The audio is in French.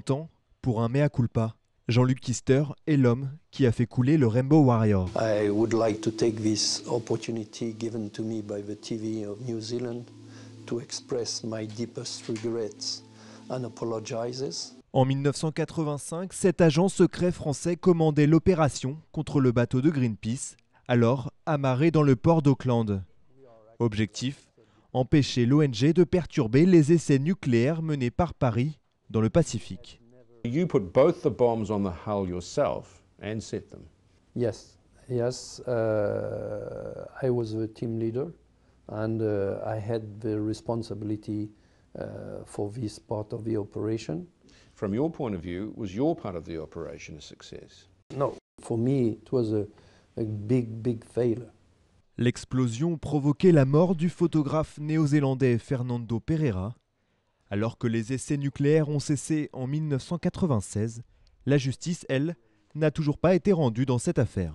30 ans pour un mea culpa. Jean-Luc Kister est l'homme qui a fait couler le Rainbow Warrior. I would like to take this opportunity given to me by the TV of New Zealand to express my deepest regrets and En 1985, cet agent secret français commandait l'opération contre le bateau de Greenpeace, alors amarré dans le port d'Auckland. Objectif Empêcher l'ONG de perturber les essais nucléaires menés par Paris dans le Pacifique. You put both the bombs on the hull yourself and set them. Yes, yes. Uh, I was the team leader, and uh, I had the responsibility uh, for this part of the operation. From your point of view, was your part of the operation a success? No, for me, it was a, a big, big failure. L'explosion provoquait la mort du photographe néo-zélandais Fernando Pereira, alors que les essais nucléaires ont cessé en 1996, la justice, elle, n'a toujours pas été rendue dans cette affaire.